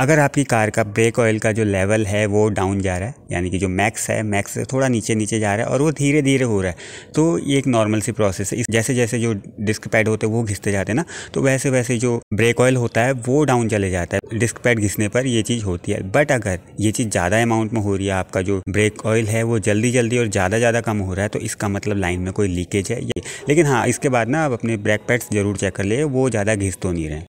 अगर आपकी कार का ब्रेक ऑयल का जो लेवल है वो डाउन जा रहा है यानी कि जो मैक्स है मैक्स थोड़ा नीचे नीचे जा रहा है और वो धीरे धीरे हो रहा है तो ये एक नॉर्मल सी प्रोसेस है जैसे जैसे जो डिस्क पैड होते हैं वो घिसते जाते हैं ना तो वैसे वैसे जो ब्रेक ऑयल होता है वो डाउन चले जाता है डिस्क पैड घिसने पर ये चीज़ होती है बट अगर ये चीज़ ज़्यादा अमाउंट में हो रही है आपका जो ब्रेक ऑयल है वो जल्दी जल्दी और ज़्यादा ज़्यादा कम हो रहा है तो इसका मतलब लाइन में कोई लीकेज है लेकिन हाँ इसके बाद ना आप अपने ब्रेक पैड्स जरूर चेक कर लिए वो ज़्यादा घिस तो नहीं रहे